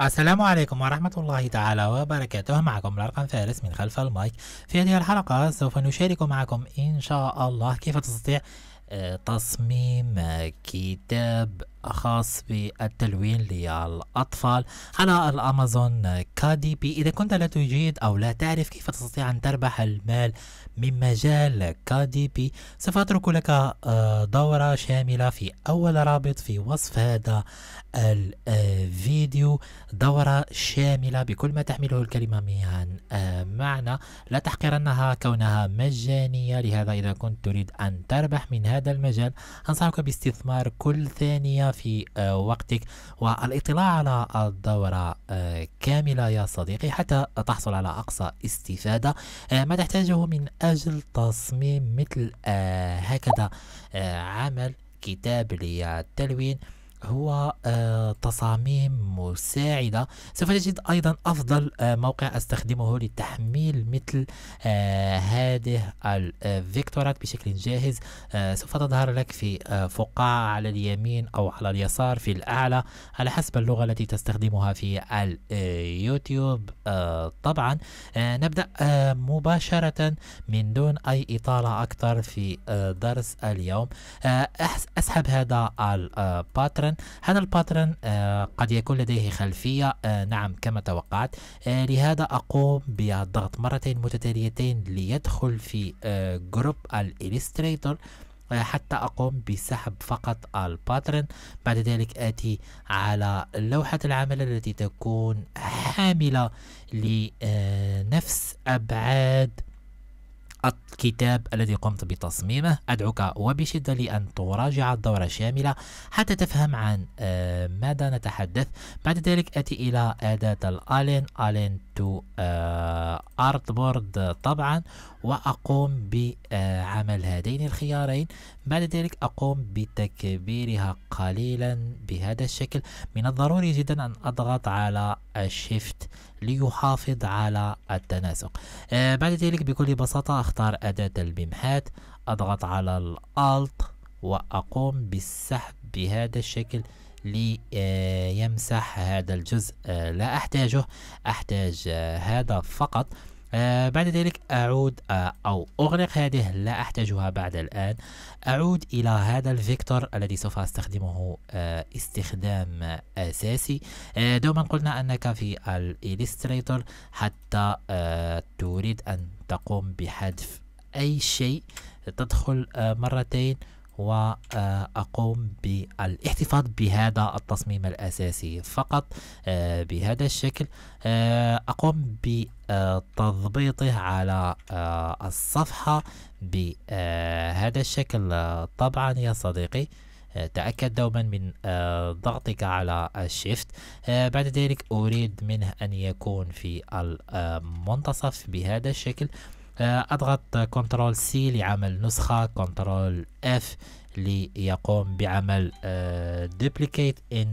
السلام عليكم ورحمة الله تعالى وبركاته معكم الأرقام فارس من خلف المايك في هذه الحلقة سوف نشارك معكم إن شاء الله كيف تستطيع آه، تصميم كتاب خاص بالتلوين للأطفال على الأمازون كادي بي إذا كنت لا تجيد أو لا تعرف كيف تستطيع أن تربح المال من مجال كادي بي سوف أترك لك آه، دورة شاملة في أول رابط في وصف هذا الفيديو دورة شاملة بكل ما تحمله الكلمة من آه، معنى لا تحقرنها كونها مجانية لهذا إذا كنت تريد أن تربح من هذا المجال أنصحك باستثمار كل ثانية في آه، وقتك والاطلاع على الدورة آه، كاملة يا صديقي حتى تحصل على أقصى استفادة آه، ما تحتاجه من أجل تصميم مثل هكذا عمل كتاب للتلوين هو آه، تصاميم مساعدة سوف تجد أيضا أفضل آه، موقع أستخدمه للتحميل مثل آه، هذه الفيكتورات بشكل جاهز سوف تظهر لك في فقاعة على اليمين أو على اليسار في الأعلى على حسب اللغة التي تستخدمها في اليوتيوب طبعا نبدأ مباشرة من دون أي إطالة أكثر في درس اليوم أسحب هذا الباترن الباترن هذا الباترن آه، قد يكون لديه خلفية آه، نعم كما توقعت آه، لهذا أقوم بالضغط مرتين متتاليتين ليدخل في جروب الإليستريتور حتى أقوم بسحب فقط الباترن بعد ذلك آتي على لوحة العمل التي تكون حاملة لنفس أبعاد الكتاب الذي قمت بتصميمه أدعوك وبشدة لأن تراجع الدورة الشاملة حتى تفهم عن آه، ماذا نتحدث بعد ذلك أتي إلى أداة الألين ألين تو آه، أرتبورد طبعا وأقوم بعمل هذين الخيارين بعد ذلك أقوم بتكبيرها قليلا بهذا الشكل من الضروري جدا أن أضغط على الشيفت ليحافظ على التناسق آه، بعد ذلك بكل بساطة اختار أداة البمحات اضغط على الالت واقوم بالسحب بهذا الشكل ليمسح هذا الجزء آه، لا احتاجه احتاج آه، هذا فقط آه بعد ذلك أعود آه أو أغلق هذه لا أحتاجها بعد الآن أعود إلى هذا الفيكتور الذي سوف أستخدمه آه استخدام أساسي آه دوما قلنا أنك في الإليستريتور حتى آه تريد أن تقوم بحذف أي شيء تدخل آه مرتين وأقوم بالاحتفاظ بهذا التصميم الأساسي فقط آه، بهذا الشكل آه، أقوم بتضبيطه على آه، الصفحة بهذا الشكل طبعا يا صديقي تأكد دوما من ضغطك على الشيفت بعد ذلك أريد منه أن يكون في المنتصف بهذا الشكل اضغط كنترول سي لعمل نسخة كنترول اف ليقوم بعمل آه، duplicate in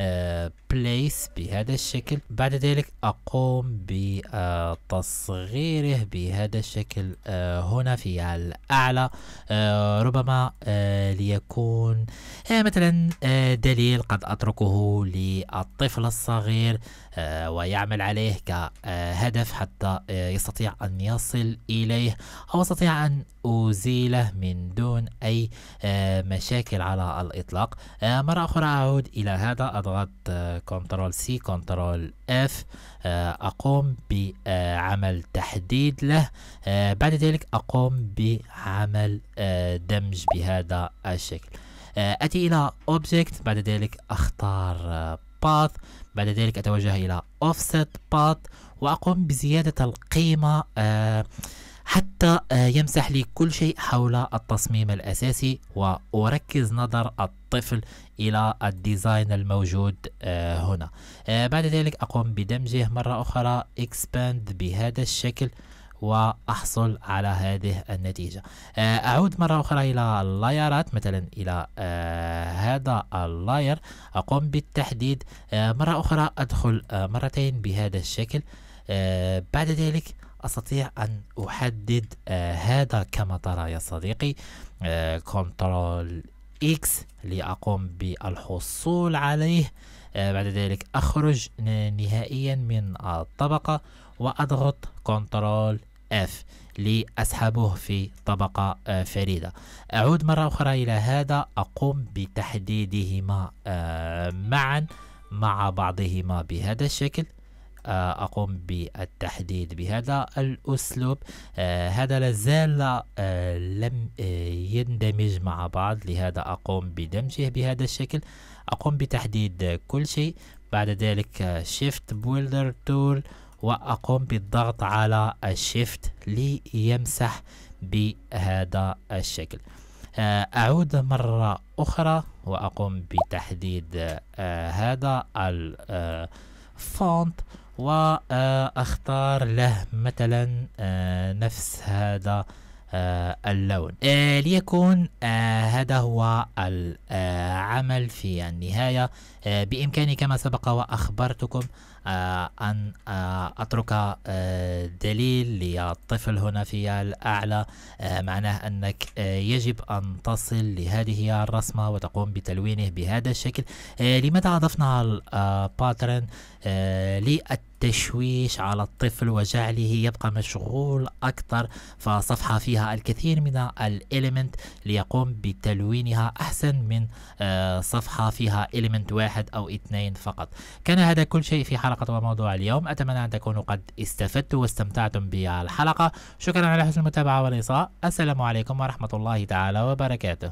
آه، place بهذا الشكل بعد ذلك أقوم بتصغيره بهذا الشكل آه، هنا في الأعلى ربما ليكون مثلا دليل قد أتركه للطفل الصغير ويعمل عليه كهدف حتى يستطيع أن يصل إليه أو أستطيع أن أزيله من دون أي أي آه، مشاكل على الإطلاق آه، مرة أخرى أعود إلى هذا أضغط كنترول سي كنترول اف أقوم بعمل تحديد له آه، بعد ذلك أقوم بعمل دمج بهذا الشكل أتي إلى Object بعد ذلك أختار Path بعد ذلك أتوجه إلى Offset Path وأقوم بزيادة القيمة حتى آه، يمسح لي كل شيء حول التصميم الأساسي وأركز نظر الطفل إلى الديزاين الموجود آه، هنا آه، بعد ذلك أقوم بدمجه مرة أخرى اكسباند بهذا الشكل وأحصل على هذه النتيجة أعود مرة أخرى إلى اللايرات مثلا إلى هذا اللاير أقوم بالتحديد مرة أخرى أدخل مرتين بهذا الشكل بعد ذلك أستطيع أن أحدد آه هذا كما ترى يا صديقي آه كنترول إكس لأقوم بالحصول عليه آه بعد ذلك أخرج نهائيا من الطبقة وأضغط كنترول اف لأسحبه في طبقة آه، فريدة أعود مرة أخرى إلى هذا أقوم بتحديدهما آه، معا مع بعضهما بهذا الشكل آه، أقوم بالتحديد بهذا الأسلوب آه، هذا لازال آه، لم يندمج مع بعض لهذا أقوم بدمجه بهذا الشكل أقوم بتحديد كل شيء بعد ذلك شيفت بولدر تول وأقوم بالضغط على الشيفت ليمسح بهذا الشكل أعود مرة أخرى وأقوم بتحديد هذا الفونت واختار له مثلا آه، نفس هذا آه، اللون آه، ليكون هذا هو العمل في النهاية بإمكاني كما سبق وأخبرتكم أن أترك دليل للطفل هنا في الأعلى معناه أنك يجب أن تصل لهذه الرسمة وتقوم بتلوينه بهذا الشكل لماذا أضفنا الباترن للتلوين تشويش على الطفل وجعله يبقى مشغول أكثر فصفحة فيها الكثير من الإليمنت ليقوم بتلوينها أحسن من آه، صفحة فيها إليمنت واحد أو اثنين فقط كان هذا كل شيء في حلقة وموضوع اليوم أتمنى أن تكونوا قد استفدتوا واستمتعتم بالحلقة شكرا على حسن المتابعة والإصغاء السلام عليكم ورحمة الله تعالى وبركاته